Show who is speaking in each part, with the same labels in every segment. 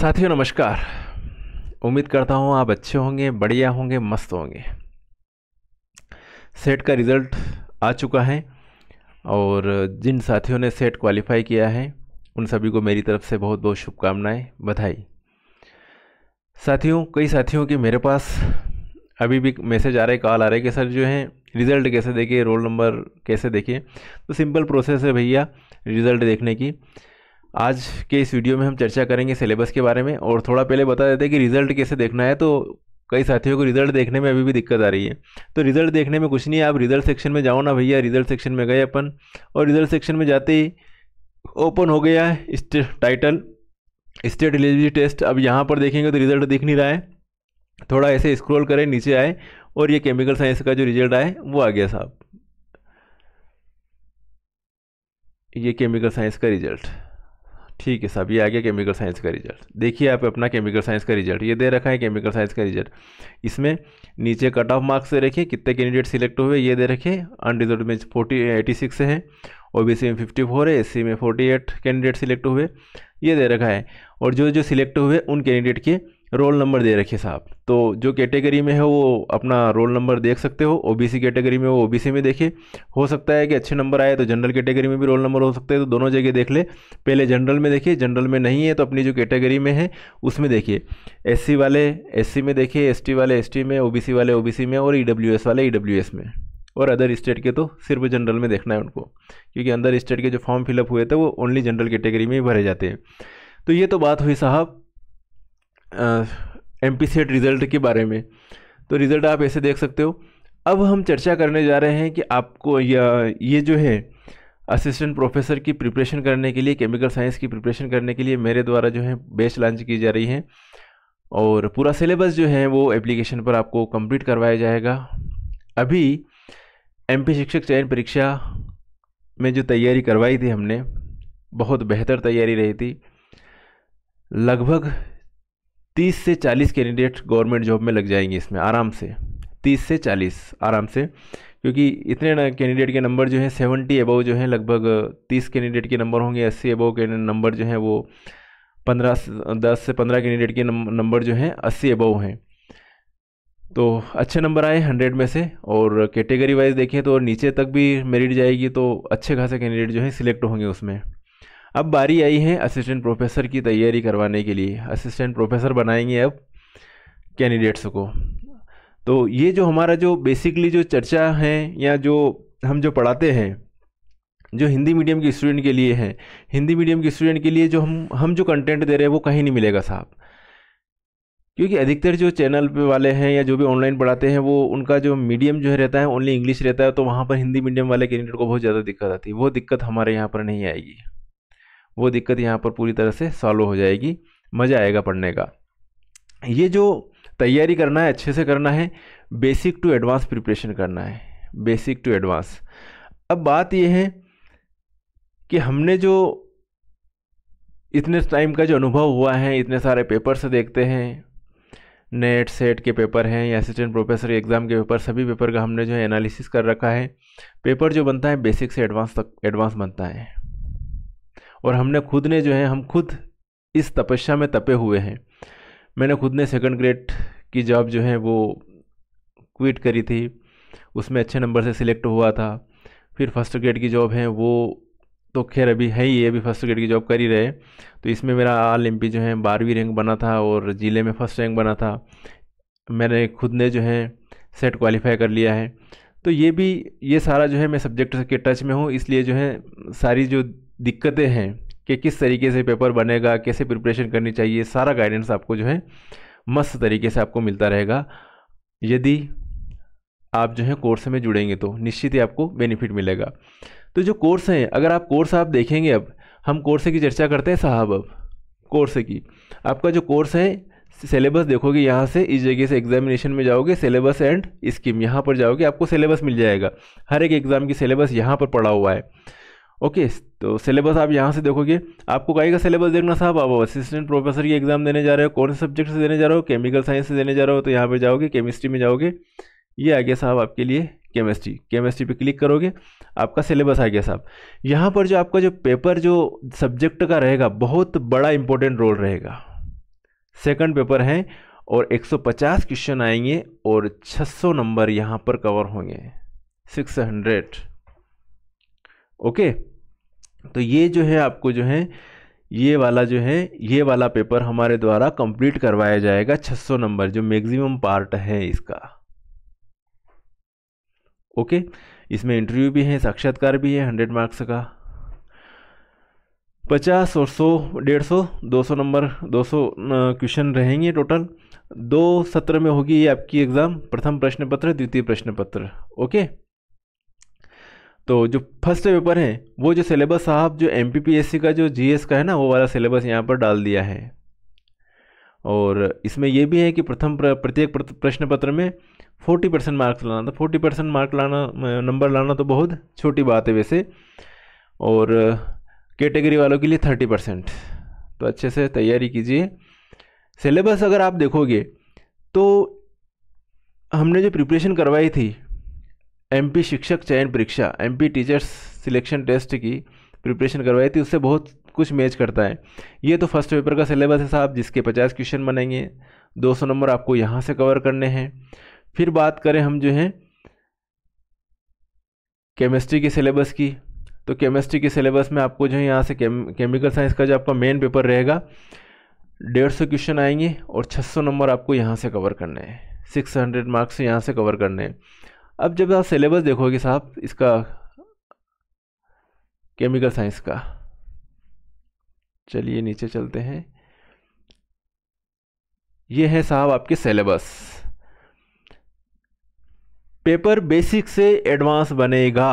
Speaker 1: साथियों नमस्कार उम्मीद करता हूँ आप अच्छे होंगे बढ़िया होंगे मस्त होंगे सेट का रिज़ल्ट आ चुका है और जिन साथियों ने सेट क्वालिफाई किया है उन सभी को मेरी तरफ से बहुत बहुत शुभकामनाएं बधाई साथियों कई साथियों के मेरे पास अभी भी मैसेज आ रहे कॉल आ रहे कि सर जो है रिज़ल्ट कैसे देखिए रोल नंबर कैसे देखिए तो सिंपल प्रोसेस है भैया रिज़ल्ट देखने की आज के इस वीडियो में हम चर्चा करेंगे सिलेबस के बारे में और थोड़ा पहले बता देते हैं कि रिज़ल्ट कैसे देखना है तो कई साथियों को रिज़ल्ट देखने में अभी भी दिक्कत आ रही है तो रिज़ल्ट देखने में कुछ नहीं है आप रिज़ल्ट सेक्शन में जाओ ना भैया रिज़ल्ट सेक्शन में गए अपन और रिज़ल्ट सेक्शन में जाते ही ओपन हो गया है टाइटल स्टेट एलिजिबिलिटी टेस्ट अब यहाँ पर देखेंगे तो रिज़ल्ट दिख नहीं रहा है थोड़ा ऐसे स्क्रोल करें नीचे आए और ये केमिकल साइंस का जो रिजल्ट आए वो आ गया साहब ये केमिकल साइंस का रिजल्ट ठीक है साहब ये आ गया केमिकल साइंस का रिजल्ट देखिए आप अपना केमिकल साइंस का रिजल्ट ये दे रखा है केमिकल साइंस का रिजल्ट इसमें नीचे कट ऑफ मार्क्स दे रखिए कितने कैंडिडेट सिलेक्ट हुए ये दे रखे अनरिजल्ट में फोर्टी एटी सिक्स है ओ बी सी में फिफ्टी फोर है एस में फोर्टी एट कैंडिडेट सिलेक्ट हुए ये दे रखा है और जो जो सिलेक्ट हुए उन कैंडिडेट के रोल नंबर दे रखे साहब तो जो कैटेगरी में है वो अपना रोल नंबर देख सकते हो ओबीसी कैटेगरी में वो ओबीसी में देखे हो सकता है कि अच्छे नंबर आए तो जनरल कैटेगरी में भी रोल नंबर हो सकते हैं तो दोनों जगह देख ले पहले जनरल में देखिए जनरल में नहीं है तो अपनी जो कैटेगरी में है उसमें देखिए एस वाले एस में देखिए एस वाले एस में ओ वाले ओ में और ई वाले ई में और अदर स्टेट के तो सिर्फ जनरल में देखना है उनको क्योंकि अंदर स्टेट के जो फॉर्म फिलअप हुए थे वो ओनली जनरल कैटेगरी में ही भरे जाते हैं तो ये तो बात हुई साहब एम पी सेट रिज़ल्ट के बारे में तो रिज़ल्ट आप ऐसे देख सकते हो अब हम चर्चा करने जा रहे हैं कि आपको या ये जो है असिस्टेंट प्रोफेसर की प्रिपरेशन करने के लिए केमिकल साइंस की प्रिपरेशन करने के लिए मेरे द्वारा जो है बेच लॉन्च की जा रही है और पूरा सिलेबस जो है वो एप्लीकेशन पर आपको कंप्लीट करवाया जाएगा अभी एमपी शिक्षक चयन परीक्षा में जो तैयारी करवाई थी हमने बहुत बेहतर तैयारी रही थी लगभग तीस से चालीस कैंडिडेट गवर्नमेंट जॉब में लग जाएंगे इसमें आराम से तीस से चालीस आराम से क्योंकि इतने कैंडिडेट के नंबर जो हैं सेवेंटी अबव जो हैं लगभग तीस कैंडिडेट के नंबर होंगे अस्सी अबव के नंबर जो हैं वो पंद्रह दस से पंद्रह कैंडिडेट के नंबर जो हैं अस्सी अबव हैं तो अच्छे नंबर आए हंड्रेड में से और कैटेगरी वाइज देखें तो नीचे तक भी मेरिट जाएगी तो अच्छे खासे कैंडिडेट जो हैं सिलेक्ट होंगे उसमें अब बारी आई है असिस्टेंट प्रोफेसर की तैयारी करवाने के लिए असिस्टेंट प्रोफेसर बनाएंगे अब कैंडिडेट्स को तो ये जो हमारा जो बेसिकली जो चर्चा है या जो हम जो पढ़ाते हैं जो हिंदी मीडियम के स्टूडेंट के लिए हैं हिंदी मीडियम के स्टूडेंट के लिए जो हम हम जो कंटेंट दे रहे हैं वो कहीं नहीं मिलेगा साहब क्योंकि अधिकतर जो चैनल पे वाले हैं या जो भी ऑनलाइन पढ़ाते हैं वो उनका जो मीडियम जो है रहता है ओनली इंग्लिश रहता है तो वहाँ पर हिंदी मीडियम वाले कैंडिडेट को बहुत ज़्यादा दिक्कत आती है वो दिक्कत हमारे यहाँ पर नहीं आएगी वो दिक्कत यहाँ पर पूरी तरह से सॉल्व हो जाएगी मज़ा आएगा पढ़ने का ये जो तैयारी करना है अच्छे से करना है बेसिक टू एडवांस प्रिपरेशन करना है बेसिक टू एडवांस अब बात यह है कि हमने जो इतने टाइम का जो अनुभव हुआ है इतने सारे पेपर्स देखते हैं नेट सेट के पेपर हैं या असिस्टेंट प्रोफेसर एग्ज़ाम के पेपर सभी पेपर का हमने जो है एनालिसिस कर रखा है पेपर जो बनता है बेसिक से एडवांस तक एडवांस बनता है और हमने खुद ने जो है हम खुद इस तपस्या में तपे हुए हैं मैंने खुद ने सेकंड ग्रेड की जॉब जो है वो क्विट करी थी उसमें अच्छे नंबर से सिलेक्ट हुआ था फिर फर्स्ट ग्रेड की जॉब है वो तो खैर अभी है ही अभी फर्स्ट ग्रेड की जॉब कर ही रहे तो इसमें मेरा आल एम जो है बारहवीं रैंक बना था और ज़िले में फर्स्ट रैंक बना था मैंने खुद ने जो है सेट क्वालिफाई कर लिया है तो ये भी ये सारा जो है मैं सब्जेक्ट के टच में हूँ इसलिए जो है सारी जो दिक्कतें हैं कि किस तरीके से पेपर बनेगा कैसे प्रिपरेशन करनी चाहिए सारा गाइडेंस आपको जो है मस्त तरीके से आपको मिलता रहेगा यदि आप जो है कोर्स में जुड़ेंगे तो निश्चित ही आपको बेनिफिट मिलेगा तो जो कोर्स हैं अगर आप कोर्स आप देखेंगे अब हम कोर्स की चर्चा करते हैं साहब अब कोर्स की आपका जो कोर्स है सिलेबस देखोगे यहाँ से इस जगह से एग्जामिनेशन में जाओगे सिलेबस एंड स्कीम यहाँ पर जाओगे आपको सिलेबस मिल जाएगा हर एक एग्ज़ाम की सिलेबस यहाँ पर पड़ा हुआ है ओके तो सिलेबस आप यहाँ से देखोगे आपको कहीं का सिलेबस देखना साहब आप असिस्टेंट प्रोफेसर की एग्ज़ाम देने जा रहे हो कौन से सब्जेक्ट से देने जा रहे हो केमिकल साइंस से देने जा रहे हो तो यहाँ पर जाओगे केमिस्ट्री में जाओगे ये आ गया साहब आपके लिए केमिस्ट्री केमिस्ट्री पे क्लिक करोगे आपका सिलेबस आ गया साहब यहाँ पर जो आपका जो पेपर जो सब्जेक्ट का रहेगा बहुत बड़ा इंपॉर्टेंट रोल रहेगा सेकंड पेपर है और 150 क्वेश्चन आएंगे और 600 नंबर यहाँ पर कवर होंगे 600 ओके तो ये जो है आपको जो है ये वाला जो है ये वाला पेपर हमारे द्वारा कंप्लीट करवाया जाएगा 600 नंबर जो मैक्सिमम पार्ट है इसका ओके इसमें इंटरव्यू भी है साक्षात्कार भी है हंड्रेड मार्क्स का पचास और सौ डेढ़ सौ दो सौ नंबर दो सौ क्वेश्चन रहेंगे टोटल दो सत्र में होगी ये आपकी एग्ज़ाम प्रथम प्रश्न पत्र द्वितीय प्रश्न पत्र ओके तो जो फर्स्ट पेपर है वो जो सिलेबस साहब जो एम का जो जी का है ना वो वाला सिलेबस यहाँ पर डाल दिया है और इसमें यह भी है कि प्रथम प्रत्येक प्रश्न पत्र में फोर्टी परसेंट मार्क्स लाना था तो फोर्टी परसेंट मार्क लाना नंबर लाना तो बहुत छोटी बात है वैसे और कैटेगरी वालों के लिए थर्टी परसेंट तो अच्छे से तैयारी कीजिए सिलेबस अगर आप देखोगे तो हमने जो प्रिपरेशन करवाई थी एम शिक्षक चयन परीक्षा एम टीचर्स सिलेक्शन टेस्ट की प्रिपरेशन करवाई थी उससे बहुत कुछ मैच करता है ये तो फर्स्ट पेपर का सिलेबस है साहब जिसके पचास क्वेश्चन बनेंगे दो सौ नंबर आपको यहाँ से कवर करने हैं फिर बात करें हम जो हैं केमिस्ट्री के सिलेबस की तो केमिस्ट्री के सिलेबस में आपको जो है यहाँ से केम, केमिकल साइंस का जो आपका मेन पेपर रहेगा डेढ़ सौ क्वेश्चन आएंगे और छः सौ नंबर आपको यहाँ से कवर करने हैं सिक्स हंड्रेड मार्क्स यहाँ से कवर करने हैं अब जब आप सिलेबस देखोगे साहब इसका केमिकल साइंस का चलिए नीचे चलते हैं ये है साहब आपके सिलेबस पेपर बेसिक से एडवांस बनेगा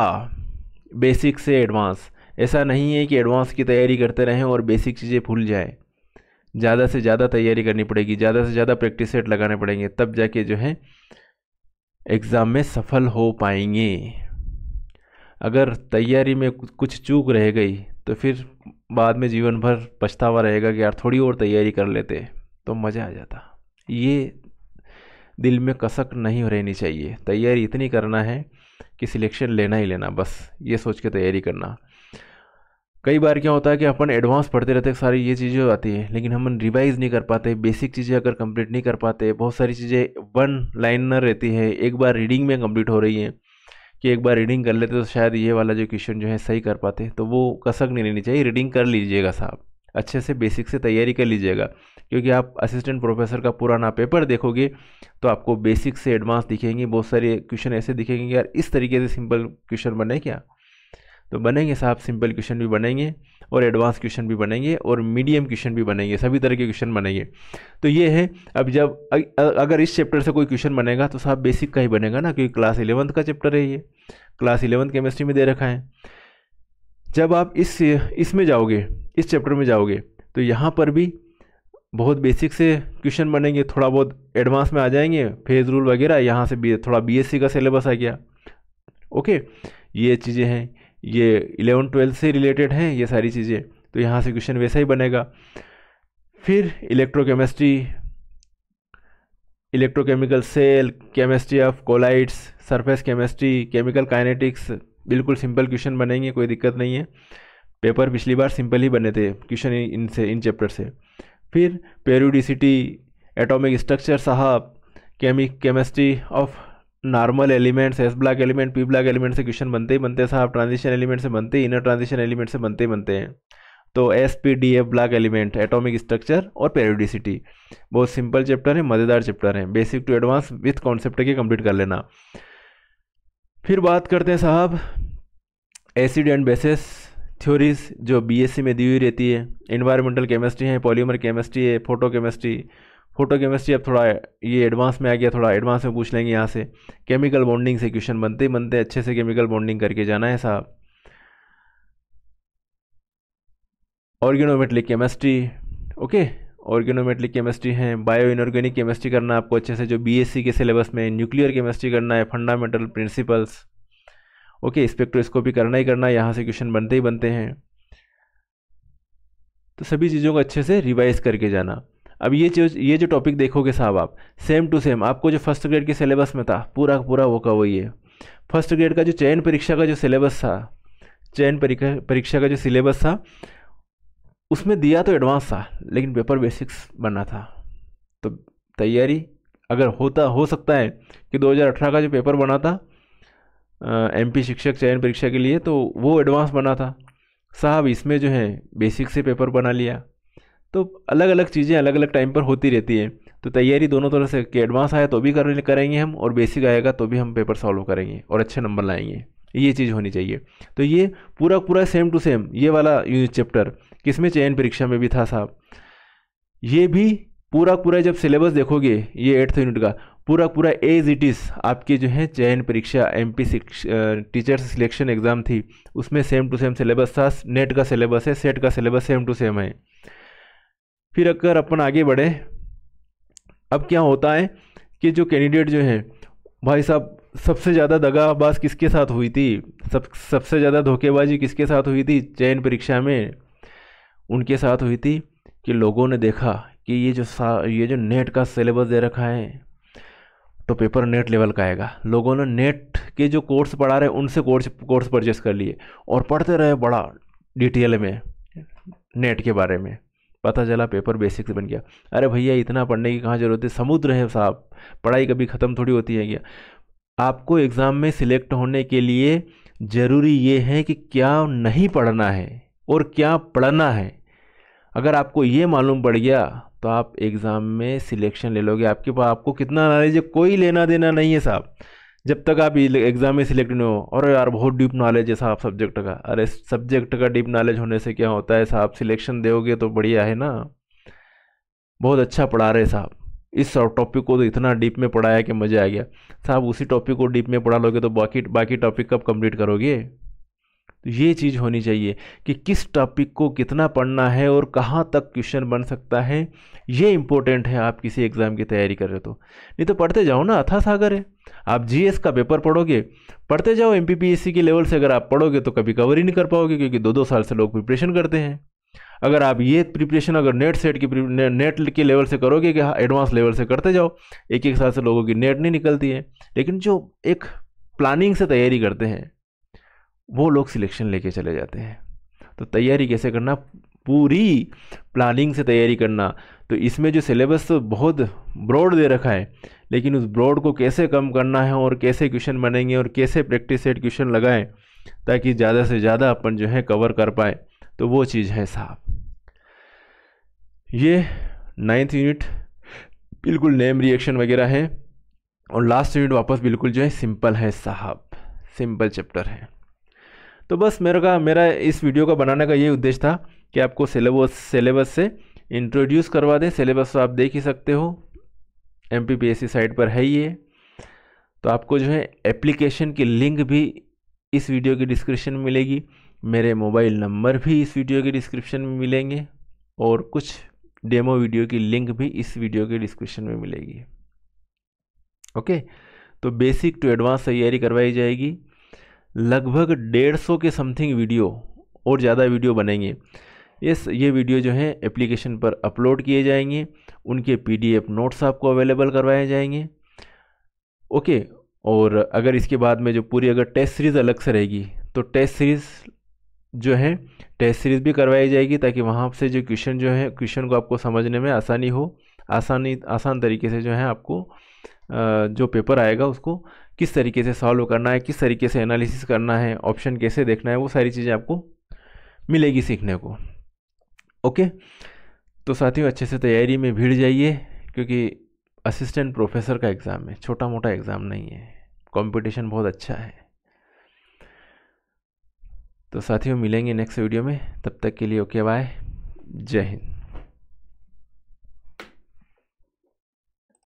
Speaker 1: बेसिक से एडवांस ऐसा नहीं है कि एडवांस की तैयारी करते रहें और बेसिक चीज़ें भूल जाएं ज़्यादा से ज़्यादा तैयारी करनी पड़ेगी ज़्यादा से ज़्यादा प्रैक्टिस सेट लगाने पड़ेंगे तब जाके जो है एग्ज़ाम में सफल हो पाएंगे अगर तैयारी में कुछ चूक रह गई तो फिर बाद में जीवन भर पछतावा रहेगा कि यार थोड़ी और तैयारी कर लेते तो मज़ा आ जाता ये दिल में कसक नहीं रहनी चाहिए तैयारी इतनी करना है कि सिलेक्शन लेना ही लेना बस ये सोच के तैयारी करना कई बार क्या होता है कि अपन एडवांस पढ़ते रहते हैं सारी ये चीज़ें आती है लेकिन हम रिवाइज़ नहीं कर पाते बेसिक चीज़ें अगर कंप्लीट नहीं कर पाते बहुत सारी चीज़ें वन लाइनर रहती है एक बार रीडिंग में कंप्लीट हो रही है कि एक बार रीडिंग कर लेते तो शायद ये वाला जो क्वेश्चन जो है सही कर पाते तो वो कसक नहीं लेनी चाहिए रीडिंग कर लीजिएगा साहब अच्छे से बेसिक से तैयारी कर लीजिएगा क्योंकि आप असिस्टेंट प्रोफेसर का पुराना पेपर देखोगे तो आपको बेसिक से एडवांस दिखेंगे बहुत सारे क्वेश्चन ऐसे दिखेंगे यार इस तरीके से सिंपल क्वेश्चन बने क्या तो बनेंगे साहब सिंपल क्वेश्चन भी बनेंगे और एडवांस क्वेश्चन भी बनेंगे और मीडियम क्वेश्चन भी बनेंगे सभी तरह के क्वेश्चन बनेंगे तो ये है अब जब अगर इस चैप्टर से कोई क्वेश्चन बनेगा तो साहब बेसिक का ही बनेगा ना क्योंकि क्लास इलेवंथ का चैप्टर है ये क्लास इलेवंथ केमिस्ट्री में दे रखा है जब आप इस इसमें जाओगे इस चैप्टर में जाओगे तो यहाँ पर भी बहुत बेसिक से क्वेश्चन बनेंगे थोड़ा बहुत एडवांस में आ जाएंगे फेज रूल वगैरह यहाँ से भी थोड़ा बीएससी का सिलेबस आ गया ओके ये चीज़ें हैं ये इलेवन ट्वेल्थ से रिलेटेड हैं ये सारी चीज़ें तो यहाँ से क्वेश्चन वैसा ही बनेगा फिर electrochemistry electrochemical cell chemistry of colloids surface chemistry chemical kinetics बिल्कुल सिंपल क्वेश्चन बनेंगे कोई दिक्कत नहीं है पेपर पिछली बार सिंपल ही बने थे क्वेश्चन इनसे इन चैप्टर से फिर पेरियोडिसिटी एटॉमिक स्ट्रक्चर साहब केमिक chemistry of normal elements S block element P block element से क्वेश्चन बनते ही बनते साहब ट्रांजिशन एलिमेंट से बनते इनर ट्रांजिशन एलिमेंट से बनते ही बनते हैं तो S P D F block element atomic structure और पेरिडिसिटी बहुत सिंपल चैप्टर है मज़ेदार चैप्टर है basic to advance with concept के कंप्लीट कर लेना फिर बात करते हैं साहब एसिड एंड बेसिस थ्योरीज जो बीएससी में दी हुई रहती है इन्वायरमेंटल केमिस्ट्री है पॉलीमर केमिस्ट्री है फोटो केमिस्ट्री फोटो केमिस्ट्री अब थोड़ा ये एडवांस में आ गया थोड़ा एडवांस में पूछ लेंगे यहाँ से केमिकल बॉन्डिंग से क्वेश्चन बनते बनते अच्छे से केमिकल बॉन्डिंग करके जाना है साहब organometallic chemistry okay organometallic chemistry है बायो इनऑर्गेनिक केमिस्ट्री करना आपको अच्छे से जो बीएससी के सिलेबस में न्यूक्लियर केमिस्ट्री करना है फंडामेंटल प्रिंसिपल्स ओके स्पेक्ट्रोस्कोपी करना ही करना है यहाँ से क्वेश्चन बनते ही बनते हैं तो सभी चीज़ों को अच्छे से रिवाइज करके जाना अब ये जो ये जो टॉपिक देखोगे साहब आप सेम टू सेम आपको जो फर्स्ट ग्रेड के सिलेबस में था पूरा पूरा वो का वही है फर्स्ट ग्रेड का जो चयन परीक्षा का जो सिलेबस था चयन परीक्षा का जो सिलेबस था उसमें दिया तो एडवांस था लेकिन पेपर बेसिक्स बना था तो तैयारी अगर होता हो सकता है कि 2018 का जो पेपर बना था एमपी शिक्षक चयन परीक्षा के लिए तो वो एडवांस बना था साहब इसमें जो है बेसिक से पेपर बना लिया तो अलग अलग चीज़ें अलग अलग टाइम पर होती रहती है तो तैयारी दोनों तरह से कि एडवांस आया तो भी करेंगे हम और बेसिक आएगा तो भी हम पेपर सॉल्व करेंगे और अच्छे नंबर लाएंगे ये चीज़ होनी चाहिए तो ये पूरा पूरा सेम टू सेम ये वाला चैप्टर किसमें चयन परीक्षा में भी था साहब ये भी पूरा पूरा जब सिलेबस देखोगे ये एट्थ यूनिट का पूरा पूरा एज इट इज़ आपकी जो है चयन परीक्षा M P teachers selection exam थी उसमें सेम टू सेम सिलेबस था नेट का सिलेबस है सेट का सिलेबस सेम टू सेम है फिर अगर अपन आगे बढ़े अब क्या होता है कि जो कैंडिडेट जो हैं भाई साहब सबसे ज़्यादा दगाबाज किसके साथ हुई थी सब सबसे ज़्यादा धोखेबाजी किसके साथ हुई थी चयन परीक्षा में उनके साथ हुई थी कि लोगों ने देखा कि ये जो सा ये जो नेट का सिलेबस दे रखा है तो पेपर नेट लेवल का आएगा लोगों ने नेट के जो कोर्स पढ़ा रहे उनसे कोर्स कोर्स परचेस कर लिए और पढ़ते रहे बड़ा डिटेल में नेट के बारे में पता चला पेपर बेसिक से बन गया अरे भैया इतना पढ़ने की कहाँ ज़रूरत है समुद्र है साहब पढ़ाई कभी ख़त्म थोड़ी होती है क्या आपको एग्ज़ाम में सिलेक्ट होने के लिए ज़रूरी ये है कि क्या नहीं पढ़ना है और क्या पढ़ना है अगर आपको ये मालूम पड़ गया तो आप एग्ज़ाम में सिलेक्शन ले लोगे आपके पास आपको कितना नॉलेज है कोई लेना देना नहीं है साहब जब तक आप एग्ज़ाम में सिलेक्ट नहीं हो और यार बहुत डीप नॉलेज है साहब सब्जेक्ट का अरे सब्जेक्ट का डीप नॉलेज होने से क्या होता है साहब सिलेक्शन दोगे तो बढ़िया है ना बहुत अच्छा पढ़ा रहे साहब इस टॉपिक को तो इतना डीप में पढ़ाया कि मज़ा आ गया साहब उसी टॉपिक को डीप में पढ़ा लोगे तो बाकी बाकी टॉपिक कब कंप्लीट करोगे तो ये चीज़ होनी चाहिए कि किस टॉपिक को कितना पढ़ना है और कहाँ तक क्वेश्चन बन सकता है ये इम्पोर्टेंट है आप किसी एग्ज़ाम की तैयारी कर रहे हो तो नहीं तो पढ़ते जाओ ना अथा सागर है आप जीएस का पेपर पढ़ोगे पढ़ते जाओ एम के लेवल से अगर आप पढ़ोगे तो कभी कवर ही नहीं कर पाओगे क्योंकि दो दो साल से लोग प्रिपरेशन करते हैं अगर आप ये प्रिपरेशन अगर नेट सेट की नेट के लेवल से करोगे कि एडवांस हाँ, लेवल से करते जाओ एक एक साल से लोगों की नेट नहीं निकलती है लेकिन जो एक प्लानिंग से तैयारी करते हैं वो लोग सिलेक्शन लेके चले जाते हैं तो तैयारी कैसे करना पूरी प्लानिंग से तैयारी करना तो इसमें जो सिलेबस तो बहुत ब्रॉड दे रखा है लेकिन उस ब्रॉड को कैसे कम करना है और कैसे क्वेश्चन बनेंगे और कैसे प्रैक्टिस सेट क्वेश्चन लगाएं ताकि ज़्यादा से ज़्यादा अपन जो है कवर कर पाए तो वो चीज़ है साहब ये नाइन्थ यूनिट बिल्कुल नेम रिएक्शन वगैरह है और लास्ट यूनिट वापस बिल्कुल जो है सिंपल है साहब सिंपल चैप्टर है तो बस मेरे का मेरा इस वीडियो का बनाने का ये उद्देश्य था कि आपको सिलेबस सिलेबस से इंट्रोड्यूस करवा दें सिलेबस तो आप देख ही सकते हो एम पी साइट पर है ये तो आपको जो है एप्लीकेशन की लिंक भी इस वीडियो की डिस्क्रिप्शन में मिलेगी मेरे मोबाइल नंबर भी इस वीडियो के डिस्क्रिप्शन में मिलेंगे और कुछ डेमो वीडियो की लिंक भी इस वीडियो के डिस्क्रिप्शन में मिलेगी ओके तो बेसिक टू एडवांस तैयारी करवाई जाएगी लगभग डेढ़ सौ के समथिंग वीडियो और ज़्यादा वीडियो बनेंगे इस ये वीडियो जो हैं एप्लीकेशन पर अपलोड किए जाएंगे उनके पीडीएफ नोट्स आपको अवेलेबल करवाए जाएंगे ओके और अगर इसके बाद में जो पूरी अगर टेस्ट सीरीज़ अलग से रहेगी तो टेस्ट सीरीज़ जो है टेस्ट सीरीज़ भी करवाई जाएगी ताकि वहाँ से जो क्वेश्चन जो है क्वेश्चन को आपको समझने में आसानी हो आसानी आसान तरीके से जो है आपको जो पेपर आएगा उसको किस तरीके से सॉल्व करना है किस तरीके से एनालिसिस करना है ऑप्शन कैसे देखना है वो सारी चीज़ें आपको मिलेगी सीखने को ओके तो साथियों अच्छे से तैयारी में भीड़ जाइए क्योंकि असिस्टेंट प्रोफेसर का एग्ज़ाम है छोटा मोटा एग्ज़ाम नहीं है कंपटीशन बहुत अच्छा है तो साथियों मिलेंगे नेक्स्ट वीडियो में तब तक के लिए ओके बाय जय हिंद